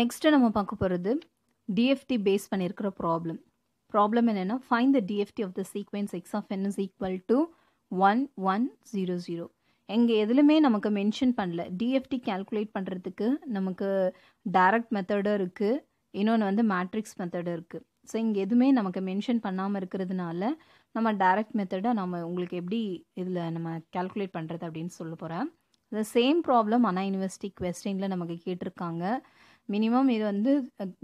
Next நம்ம பார்க்க போகிறது டிஎஃப்டி பேஸ் பண்ணியிருக்கிற ப்ராப்ளம் ப்ராப்ளம் என்னென்னா find the DFT of the sequence x of n is equal to one one zero zero எங்கே எதுலுமே நமக்கு மென்ஷன் பண்ணல டிஎஃப்டி கேல்குலேட் பண்ணுறதுக்கு நமக்கு டைரக்ட் மெத்தடும் இருக்குது இன்னொன்று வந்து மேட்ரிக்ஸ் மெத்தடும் இருக்குது ஸோ இங்கே எதுவுமே நமக்கு மென்ஷன் பண்ணாமல் இருக்கிறதுனால நம்ம டைரக்ட் மெத்தடை நம்ம உங்களுக்கு எப்படி இதில் நம்ம கேல்குலேட் பண்ணுறது அப்படின்னு சொல்ல போகிறேன் இந்த சேம் ப்ராப்ளம் அண்ணா யூனிவர்சிட்டி கொஸ்டினில் நமக்கு கேட்டிருக்காங்க மினிமம் இது வந்து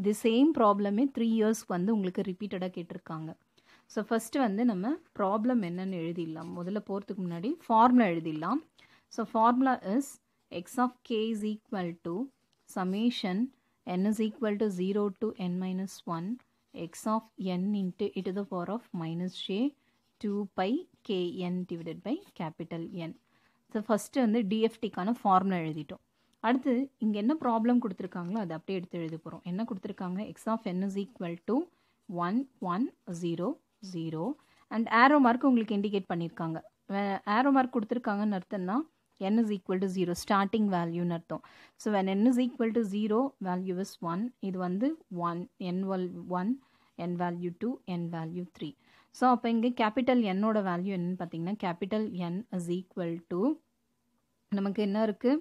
தி சேம் ப்ராப்ளமே த்ரீ இயர்ஸ்க்கு வந்து உங்களுக்கு ரிப்பீட்டடாக கேட்டிருக்காங்க ஸோ ஃபஸ்ட்டு வந்து நம்ம ப்ராப்ளம் என்னென்னு எழுதிடலாம் முதல்ல போகிறதுக்கு முன்னாடி ஃபார்முலா எழுதிடலாம் so formula is x of k is equal to summation n is equal to zero to n minus one x of n into it the power of minus j two pi k n divided by capital n so first வந்து டிஎஃப்டிக்கான formula எழுதிட்டோம் அடுத்து இங்கே என்ன problem கொடுத்துருக்காங்களோ அதை அப்படியே எடுத்து எழுதி போகிறோம் என்ன கொடுத்துருக்காங்க x of n is equal to one one zero zero and arrow mark உங்களுக்கு இண்டிகேட் பண்ணியிருக்காங்க ஆரோ மார்க் கொடுத்துருக்காங்கன்னு அர்த்தம்னா n is equal to zero starting வேல்யூன்னு அர்த்தம் so when n is equal to zero value is one இது வந்து one n value one n value two n value three so அப்போ இங்கே கேபிட்டல் என்னோட வேல்யூ என்னன்னு பார்த்தீங்கன்னா capital n is equal to நமக்கு என்ன இருக்குது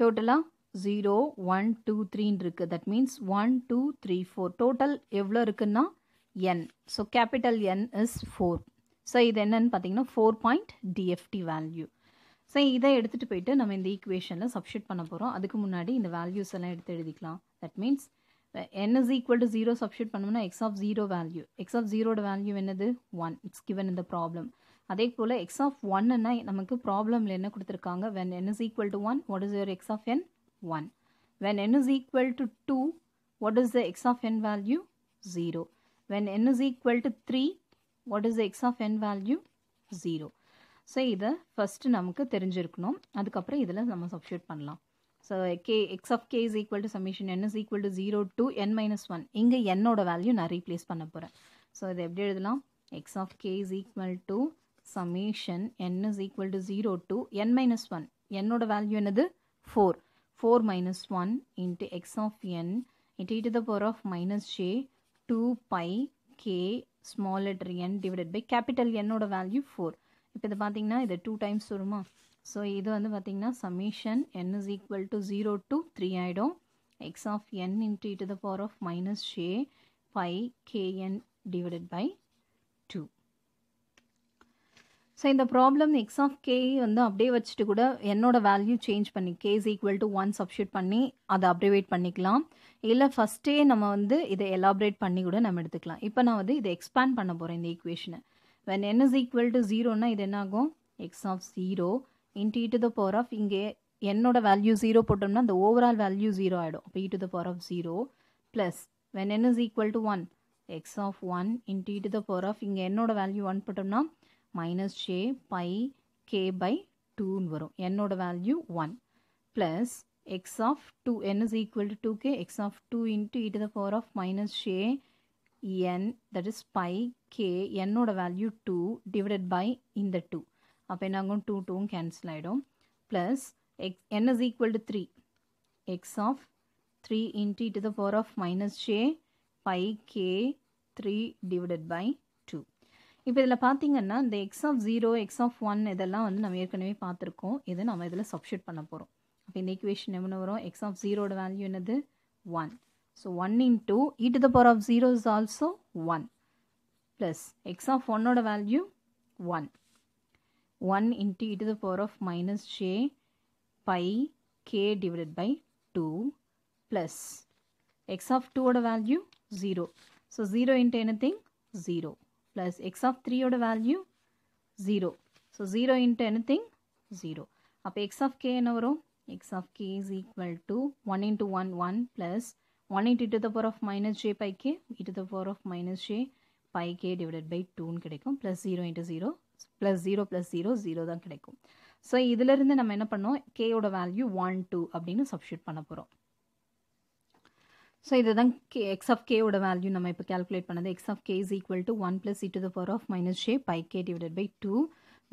டோட்டலாக ஜீரோ ஒன் டூ த்ரீன்னு இருக்குது that means one two three four total எவ்வளோ இருக்குன்னா n so capital n is four so இது என்னன்னு பார்த்தீங்கன்னா four point DFT value so இதை எடுத்துகிட்டு போயிட்டு நம்ம இந்த ஈக்குவேஷனில் சப்ஷூட் பண்ண போகிறோம் அதுக்கு முன்னாடி இந்த வேல்யூஸ் எல்லாம் எடுத்து எழுதிக்கலாம் that means n is equal to 0 substitute பண்ணோம்னா x of 0 value x of 0 ஓட வேல்யூ என்னது 1 it's given in the problem அதே போல் x of 1ன்னா நமக்கு ப்ராப்ளமில் என்ன கொடுத்துருக்காங்க when n is equal to 1 what is your x of n 1 when n is equal to 2 what is the x of n value 0 when n is equal to 3 what is the x of n value 0 so இதை first நமக்கு தெரிஞ்சிருக்கணும் அதுக்கப்புறம் இதில் நம்ம substitute பண்ணலாம் so k x of k is equal to summation n is equal to zero to n minus one இங்கே என்னோட value நான் ரீப்ளேஸ் பண்ண போகிறேன் ஸோ இது எப்படி எழுதலாம் x of k is equal to summation n is equal to zero to n minus one என்னோட value என்னது four four minus one into x of n into it the power of minus j two pi k small letter n divided by capital என்னோட value four இப்போ இதை பார்த்தீங்கன்னா இதை two times வருமா so இது வந்து பார்த்திங்கன்னா summation n is equal to zero to three ஆகிடும் x of n into it the power of minus j pi k n divided by two so இந்த ப்ராப்ளம் எக்ஸ் ஆஃப் கே வந்து அப்படியே வச்சுட்டு கூட என்னோடய வேல்யூ சேஞ்ச் பண்ணி k equal to one substitute பண்ணி அதை அப்ரிவேட் பண்ணிக்கலாம் இல்லை ஃபஸ்ட்டே நம்ம வந்து இதை எலாபரேட் பண்ணி கூட நம்ம எடுத்துக்கலாம் இப்போ நான் வந்து இதை எக்ஸ்பேண்ட் பண்ண போகிறேன் இந்த ஈக்குவேஷனை when n is equal to ஜீரோன்னா இது என்னாகும் x of zero into the power of inge n oda value 0 potumna the overall value 0 aidum e to the power of 0 plus when n is equal to 1 x of 1 into the power of inge n oda value 1 potumna minus j pi k by 2 n n oda value 1 plus x of 2 n is equal to 2 k x of 2 into e to the power of minus j n that is pi k n oda value 2 divided by in the 2 அப்போ என்னாகும் two டூவும் cancel ஆகிடும் plus x n is equal to three x of three into it the power of minus j pi k three divided by two இப்போ இதில் பார்த்தீங்கன்னா இந்த x of zero x of one இதெல்லாம் வந்து நம்ம ஏற்கனவே பார்த்துருக்கோம் இதை நம்ம இதில் சப்ஷூட் பண்ண போகிறோம் அப்போ இந்த ஈக்குவேஷன் எவ்வளோ வரும் எக்ஸ் ஆஃப் ஜீரோட வேல்யூ என்னது one so one into e to the power of zero is also one plus x of ஒன்னோட value one 1 into e to the power of minus j pi k divided by 2 plus x of 2 order value 0. So 0 into anything 0 plus x of 3 order value 0. So 0 into anything 0. அப்போ x of k என்ன வரும் x of k is equal to 1 into 1 1 plus 1 into e to the power of minus j pi k e to the power of minus j pi k divided by 2 கிடைக்கும் plus 0 into 0 plus zero plus zero zero தான் கிடைக்கும் so இதிலிருந்து நம்ம என்ன பண்ணோம் கேயோட value one two அப்படின்னு சப்ஷூட் பண்ண போகிறோம் ஸோ இதுதான் கே எக்ஸ் ஆஃப் கேயோட வேல்யூ நம்ம இப்போ கேல்குலேட் பண்ணது x of k is equal to one plus e to the power of minus j pi k divided by two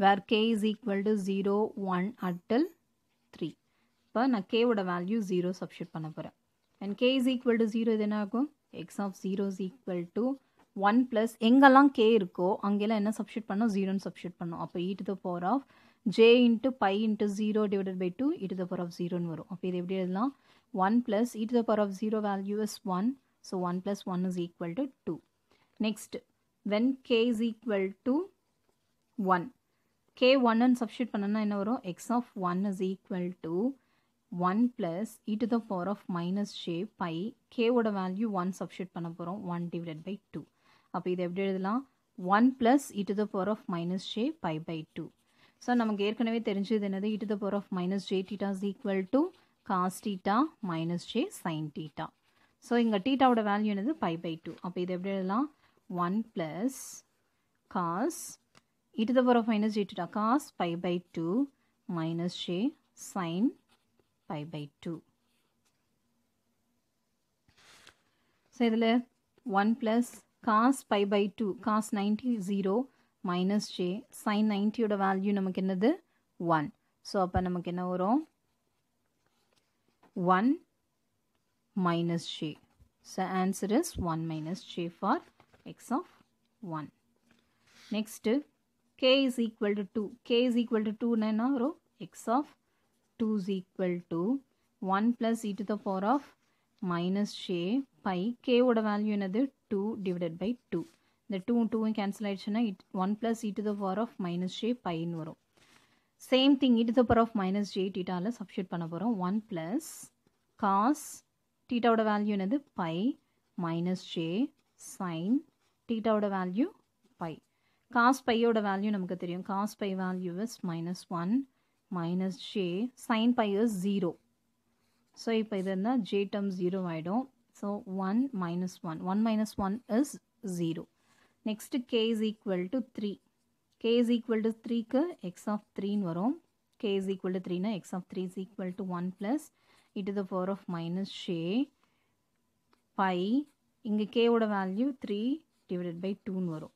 where k is equal to zero one அட்டல் three இப்போ நான் கேவோட value zero substitute பண்ண போகிறேன் and k is equal to zero இது என்ன ஆகும் x of zero is equal to one plus எங்கெல்லாம் கே இருக்கோ அங்கெல்லாம் என்ன சப்ஷூட் பண்ணோம் ஜீரோன்னு சப்ஷூட் பண்ணோம் அப்போ e to the power of j into pi into zero divided by two e to the power of ஜீரோன்னு வரும் அப்போ இது எப்படி எழுதலாம் one plus e to the power of zero value is one so one plus one is equal to two next when k is equal to one k ஒன்னு substitute பண்ணோன்னா என்ன வரும் x of one is equal to one plus e to the power of minus j pi கேவோட value one substitute பண்ண போகிறோம் one divided by two அப்போ இது எப்படி எழுதலாம் one plus e to the power of minus j pi by two so நமக்கு ஏற்கனவே தெரிஞ்சது என்னது e to the power of minus j theta is equal to cos theta minus j sine theta so இங்கே டீட்டாவோட value என்னது pi by two அப்போ இது எப்படி எழுதலாம் one plus cos e to the power of minus j theta cos pi by two minus j sine pi by two so இதில் one plus cos pi by 2 cos 90 0 minus j sin 90 யோட value நமக்கு 1 so அப்ப நமக்கு என்ன 1 minus j so answer is 1 minus j for x of 1 next k is equal to 2 k is equal to 2 na வரும் x of 2 is equal to 1 plus e to the power of minus j pi கேவோட value என்னது two divided by two இந்த two டூவும் cancel ஆகிடுச்சுன்னா it one plus e the power of minus j பைன்னு வரும் same thing e the power of minus j டீட்டாவில் substitute பண்ண போகிறோம் ஒன் ப்ளஸ் காஸ் டீட்டாவோட வேல்யூ என்னது பை மைனஸ் ஜே சைன் டீட்டாவோட வேல்யூ பை காஸ் பையோட வேல்யூ நமக்கு தெரியும் cos pi value is minus one minus j sine by is zero so இப்போ இது என்ன ஜே டேர்ம் ஜீரோ ஆகிடும் so one minus one one minus one is zero next k is equal to three k is equal to த்ரீக்கு x of த்ரீன்னு வரும் k is equal to த்ரீனா x of three is equal to one plus it the power of minus j pi இங்கே கேவோட value three divided by டூன்னு வரும்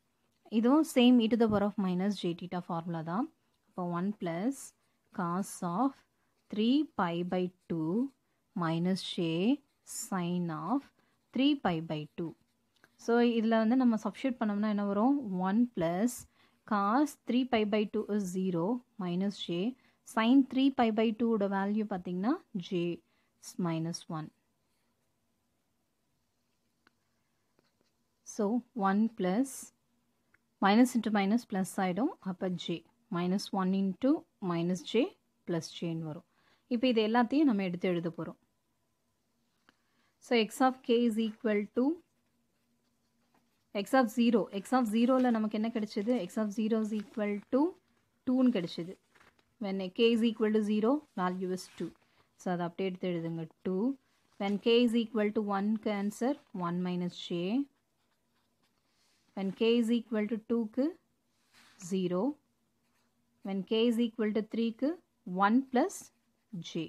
இதுவும் same e to the power of minus j theta formula தான் அப்போ one plus cos of three pi by two minus j sine of three pi by two so இதில் வந்து நம்ம substitute பண்ணோம்னா என்ன வரும் one plus cos three pi by two is zero minus j sine three pi by டூவோட value பார்த்தீங்கன்னா j minus one so one plus minus into minus plus ஆகிடும் அப்போ j minus one into minus j plus ஜேன்னு வரும் இப்போ இது எல்லாத்தையும் நம்ம எடுத்து எழுத போகிறோம் so x of k is equal to x of zero x of ஜீரோவில் நமக்கு என்ன கிடைச்சிது x of zero is equal to டூன்னு கிடைச்சிது when k is equal to 0 value is 2 so அது அப்படியே எடுத்து எழுதுங்க 2 when k is equal to 1 க்கு answer 1 minus j when k is equal to 2 க்கு 0 when k is equal to 3 க்கு 1 plus j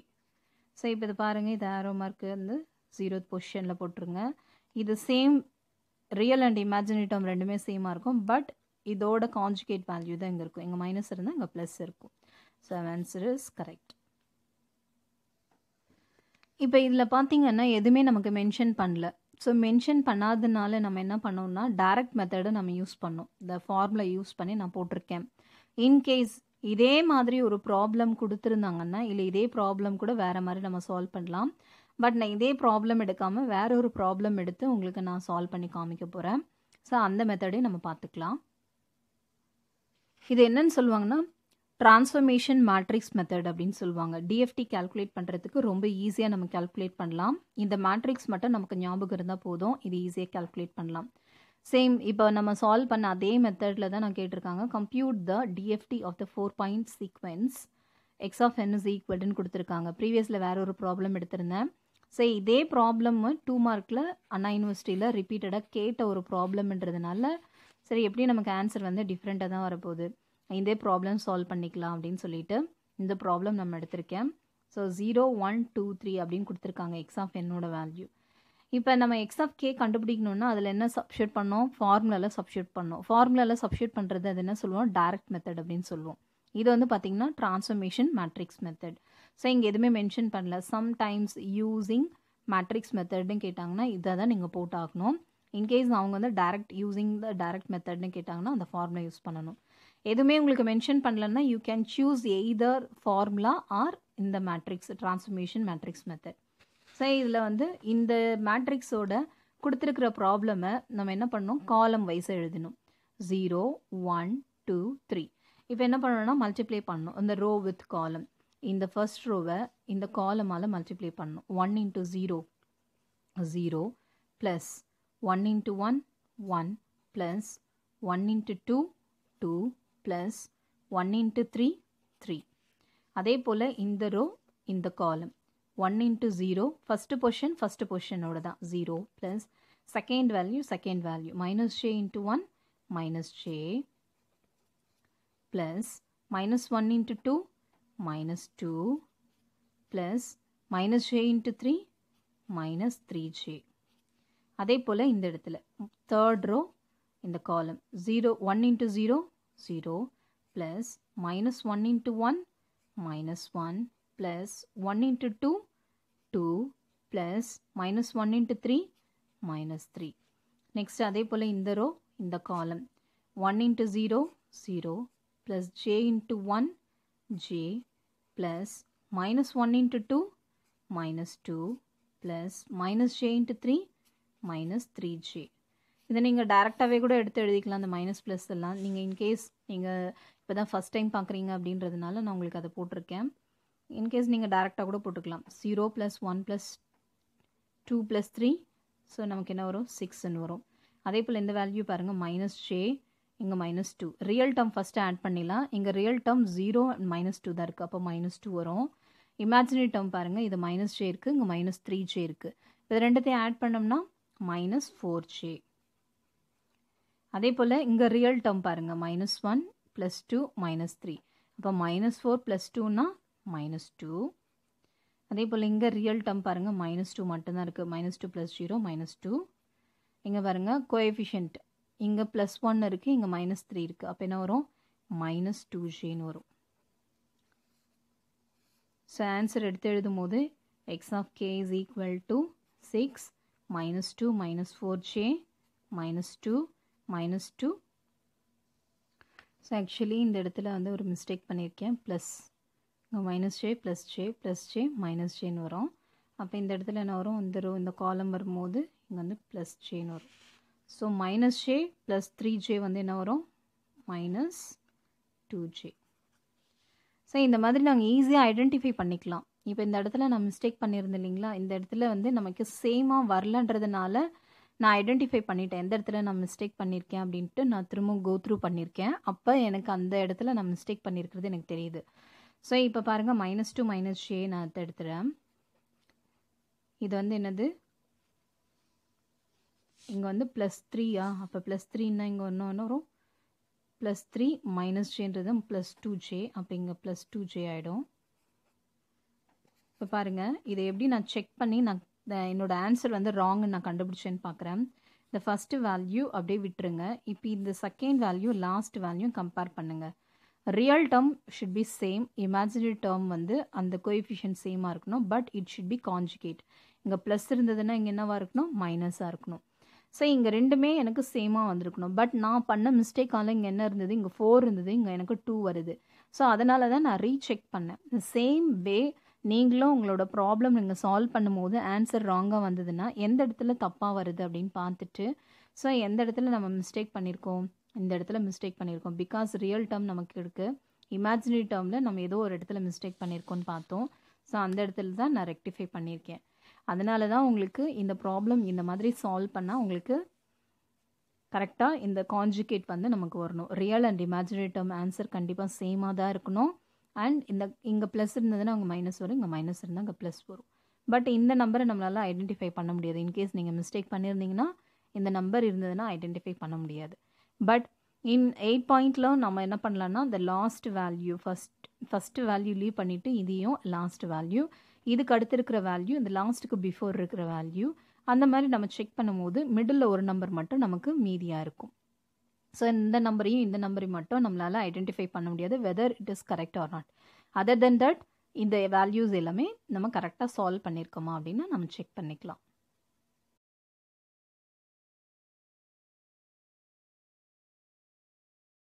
so இப்போ இது பாருங்க இது ஆரோ மார்க்கு வந்து ஜீரோத் பொசிஷனில் போட்டுருங்க இது same real and imaginary term ரெண்டுமே சேமாக இருக்கும் பட் இதோட காஞ்சுகேட் வேல்யூ தான் இங்கே இருக்கும் இங்கே மைனஸ் இருந்தால் இங்கே ப்ளஸ் இருக்கும் ஸோ ஆன்சர் இஸ் கரெக்ட் இப்போ இதில் பார்த்தீங்கன்னா எதுவுமே நமக்கு மென்ஷன் பண்ணல ஸோ மென்ஷன் பண்ணாததுனால நம்ம என்ன பண்ணோம்னா டைரக்ட் மெத்தடை நம்ம யூஸ் பண்ணோம் இந்த ஃபார்முலா யூஸ் பண்ணி நான் போட்டிருக்கேன் இன்கேஸ் இதே மாதிரி ஒரு ப்ராப்ளம் கொடுத்துருந்தாங்கன்னா இல்லை இதே ப்ராப்ளம் கூட வேறு மாதிரி நம்ம சால்வ் பண்ணலாம் பட் நான் இதே ப்ராப்ளம் எடுக்காமல் வேற ஒரு ப்ராப்ளம் எடுத்து உங்களுக்கு நான் சால்வ் பண்ணி காமிக்க போகிறேன் ஸோ அந்த மெத்தடையும் நம்ம பார்த்துக்கலாம் இது என்னன்னு சொல்லுவாங்கன்னா ட்ரான்ஸ்ஃபர்மேஷன் மேட்ரிக்ஸ் மெத்தட் அப்படின்னு சொல்லுவாங்க டிஎஃப்டி கால்குலேட் பண்ணுறதுக்கு ரொம்ப ஈஸியாக நம்ம கால்குலேட் பண்ணலாம் இந்த மேட்ரிக்ஸ் மட்டும் நமக்கு ஞாபகம் இருந்தால் போதும் இது ஈஸியாக கேல்குலேட் பண்ணலாம் சேம் இப்போ நம்ம சால்வ் பண்ண அதே மெத்தடில் தான் நான் கேட்டிருக்காங்க compute the DFT of the four point sequence x of n is ஈக்குவல்டுன்னு கொடுத்துருக்காங்க ப்ரீவியஸில் வேற ஒரு ப்ராப்ளம் எடுத்திருந்தேன் ஸோ இதே ப்ராப்ளம் டூ மார்க்கில் அண்ணா யூனிவர்சிட்டியில் ரிப்பீட்டடாக கேட்ட ஒரு ப்ராப்ளம்ன்றதுனால சரி எப்படியும் நமக்கு ஆன்சர் வந்து டிஃப்ரெண்ட்டாக தான் வரப்போகுது இதே ப்ராப்ளம் சால்வ் பண்ணிக்கலாம் அப்படின்னு சொல்லிட்டு இந்த ப்ராப்ளம் நம்ம எடுத்திருக்கேன் so zero one two three அப்படின்னு கொடுத்துருக்காங்க எக்ஸ் ஆஃப் என்னோட வேல்யூ இப்போ நம்ம எக்ஸ் ஆஃப் கே கண்டுபிடிக்கணும்னா அதில் என்ன சப்ஷூட் பண்ணோம் ஃபார்முலாவில் சப்ஷூட் பண்ணோம் ஃபார்முலாவில் சப்ஷூட் பண்ணுறது அது என்ன சொல்லுவோம் டைரக்ட் மெத்தட் அப்படின்னு சொல்லுவோம் இது வந்து பார்த்திங்கன்னா ட்ரான்ஸ்ஃபர்மேஷன் மேட்ரிக்ஸ் மெத்தட் ஸோ இங்கே எதுவுமே மென்ஷன் பண்ணல சம்டைம்ஸ் யூஸிங் மேட்ரிக்ஸ் மெத்தட்னு கேட்டாங்கன்னா இதை தான் நீங்கள் போட்டாகணும் இன்கேஸ் அவங்க வந்து டேரெக்ட் யூஸிங் த டேரக்ட் மெத்தட்னு கேட்டாங்கன்னா அந்த ஃபார்முலா யூஸ் பண்ணணும் எதுவுமே உங்களுக்கு மென்ஷன் பண்ணலன்னா you can choose either formula or இந்த matrix transformation matrix method so இதில் வந்து இந்த மேட்ரிக்ஸோட கொடுத்துருக்கிற ப்ராப்ளமை நம்ம என்ன பண்ணணும் காலம் வைஸ் எழுதணும் ஜீரோ ஒன் டூ த்ரீ இப்போ என்ன பண்ணணும்னா மல்டிப்ளை பண்ணணும் இந்த ரோ வித் காலம் இந்த ஃபர்ஸ்ட் ரோவை இந்த காலமால் மல்டிப்ளை பண்ணணும் one into zero zero plus one into one one plus one into two two plus one into three three அதே போல் இந்த ரோ இந்த column one into zero first position first பொஷனோட தான் zero plus second value second value minus j into one minus j plus minus one into two minus 2 plus minus j into 3 minus 3j அதே போல் இந்த இடத்துல third row இந்த column zero one into zero zero plus minus one into one minus one plus one into two two plus minus one into three minus three Next, அதே போல் இந்த row இந்த column one into zero zero plus j into one j plus minus one into two minus two plus minus j into three minus three j இதை நீங்கள் டேரெக்டாகவே கூட எடுத்து எழுதிக்கலாம் அந்த மைனஸ் ப்ளஸ் எல்லாம் நீங்கள் இன்கேஸ் நீங்கள் இப்போ தான் ஃபஸ்ட் டைம் பார்க்குறீங்க அப்படின்றதுனால நான் உங்களுக்கு அதை போட்டிருக்கேன் இன்கேஸ் நீங்கள் டேரெக்டாக கூட போட்டுக்கலாம் zero plus one plus two plus three so நமக்கு என்ன வரும் சிக்ஸ்ன்னு வரும் அதே போல் இந்த வேல்யூ பாருங்கள் மைனஸ் ஜே இங்கே minus two real term first add பண்ணிடலாம் இங்கே real term zero and minus two தான் இருக்குது அப்போ மைனஸ் டூ வரும் இமேஜினரி டேர்ம் பாருங்கள் இது மைனஸ் ஜே இருக்குது இங்கே மைனஸ் த்ரீ ஜே இருக்குது இது ரெண்டுத்தையும் ஆட் பண்ணோம்னா மைனஸ் ஃபோர் ஜே அதே போல் இங்கே ரியல் டேர்ம் பாருங்கள் minus one plus two minus three அப்போ மைனஸ் ஃபோர் ப்ளஸ் டூனா மைனஸ் டூ அதே போல் இங்கே ரியல் டேர்ம் பாருங்கள் மைனஸ் டூ மட்டும்தான் இருக்குது minus two plus zero minus two இங்கே பாருங்கள் கோஎஃபிஷியன்ட் இங்கே ப்ளஸ் ஒன் இருக்குது இங்கே மைனஸ் த்ரீ இருக்குது அப்போ என்ன வரும் மைனஸ் டூ ஜேன்னு வரும் ஸோ ஆன்சர் எடுத்து எழுதும் போது x of k is equal to six minus two minus four j minus two minus two so actually இந்த இடத்துல வந்து ஒரு மிஸ்டேக் பண்ணியிருக்கேன் ப்ளஸ் இங்கே minus j plus j plus j minus ஜேன்னு வரும் அப்போ இந்த இடத்துல என்ன வரும் இந்த ரோ இந்த காலம் வரும்போது இங்கே வந்து ப்ளஸ் ஜேன்னு வரும் so minus j plus three j வந்து என்ன வரும் மைனஸ் டூ ஜே ஸோ இந்த மாதிரி நாங்கள் ஈஸியாக ஐடென்டிஃபை பண்ணிக்கலாம் இப்போ இந்த இடத்துல நான் மிஸ்டேக் பண்ணியிருந்தேன் இல்லைங்களா இந்த இடத்துல வந்து நமக்கு சேமாக வரலன்றதுனால நான் ஐடென்டிஃபை பண்ணிட்டேன் எந்த இடத்துல நான் மிஸ்டேக் பண்ணியிருக்கேன் அப்படின்ட்டு நான் திரும்ப கோ த்ரூ பண்ணியிருக்கேன் அப்போ எனக்கு அந்த இடத்துல நான் மிஸ்டேக் பண்ணியிருக்கிறது எனக்கு தெரியுது ஸோ இப்போ பாருங்கள் மைனஸ் டூ மைனஸ் ஜே நான் எடுத்துடுறேன் இது வந்து என்னது இங்கே வந்து ப்ளஸ் த்ரீயா அப்போ ப்ளஸ் த்ரீன்னா இங்கே ஒன்று ஒன்று வரும் ப்ளஸ் த்ரீ மைனஸ் ஜேன்றது ப்ளஸ் டூ ஜே அப்போ இங்கே ப்ளஸ் டூ ஜே ஆகிடும் இப்போ பாருங்கள் இதை எப்படி நான் செக் பண்ணி நான் என்னோட ஆன்சர் வந்து ராங்னு நான் கண்டுபிடிச்சேன்னு பார்க்குறேன் இந்த ஃபஸ்ட்டு வேல்யூ அப்படியே விட்டுருங்க இப்போ இந்த second value last value compare பண்ணுங்கள் real term should be same imaginary term வந்து அந்த கோஎஃபிஷியன்ட் சேமாக இருக்கணும் but it should be conjugate இங்கே ப்ளஸ் இருந்ததுன்னா இங்கே என்னவாக இருக்கணும் மைனஸாக இருக்கணும் ஸோ இங்கே ரெண்டுமே எனக்கு சேமாக வந்திருக்கணும் பட் நான் பண்ண மிஸ்டேக்கால் இங்கே என்ன இருந்தது இங்கே ஃபோர் இருந்தது இங்கே எனக்கு டூ வருது ஸோ அதனால தான் நான் ரீசெக் பண்ணேன் சேம் வே நீங்களும் உங்களோட ப்ராப்ளம் நீங்கள் சால்வ் பண்ணும்போது ஆன்சர் ராங்காக வந்ததுன்னா எந்த இடத்துல தப்பாக வருது அப்படின்னு பார்த்துட்டு ஸோ எந்த இடத்துல நம்ம மிஸ்டேக் பண்ணியிருக்கோம் இந்த இடத்துல மிஸ்டேக் பண்ணியிருக்கோம் பிகாஸ் ரியல் டேர்ம் நமக்கு இருக்குது இமேஜினரி டேர்மில் நம்ம ஏதோ ஒரு இடத்துல மிஸ்டேக் பண்ணியிருக்கோம்னு பார்த்தோம் ஸோ அந்த இடத்துல தான் நான் ரெக்டிஃபை பண்ணியிருக்கேன் அதனால தான் உங்களுக்கு இந்த ப்ராப்ளம் இந்த மாதிரி சால்வ் பண்ணால் உங்களுக்கு கரெக்டாக இந்த கான்ஜுகேட் வந்து நமக்கு வரணும் ரியல் அண்ட் இமேஜினரி ஆன்சர் கண்டிப்பாக சேமாக தான் இருக்கணும் அண்ட் இந்த இங்கே ப்ளஸ் இருந்ததுன்னா அங்கே மைனஸ் வரும் இங்கே மைனஸ் இருந்தால் அங்கே ப்ளஸ் வரும் பட் இந்த நம்பரை நம்மளால் ஐடென்டிஃபை பண்ண முடியாது இன்கேஸ் நீங்கள் மிஸ்டேக் பண்ணியிருந்தீங்கன்னா இந்த நம்பர் இருந்ததுன்னா ஐடென்டிஃபை பண்ண முடியாது பட் இன் எயிட் பாயிண்டில் நம்ம என்ன பண்ணலான்னா இந்த last value first first value leave பண்ணிவிட்டு இதையும் லாஸ்ட் வேல்யூ இதுக்கு அடுத்து இருக்கிற வேல்யூ இந்த லாஸ்ட்டுக்கு பிஃபோர் இருக்கிற வேல்யூ அந்த மாதிரி நம்ம செக் பண்ணும்போது மிடில் ஒரு நம்பர் மட்டும் நமக்கு மீதியாக இருக்கும் ஸோ இந்த நம்பரையும் இந்த நம்பரையும் மட்டும் நம்மளால் ஐடென்டிஃபை பண்ண முடியாது whether it is correct or not other than that இந்த வேல்யூஸ் எல்லாமே நம்ம கரெக்டாக சால்வ் பண்ணியிருக்கோமா அப்படின்னா நம்ம செக் பண்ணிக்கலாம்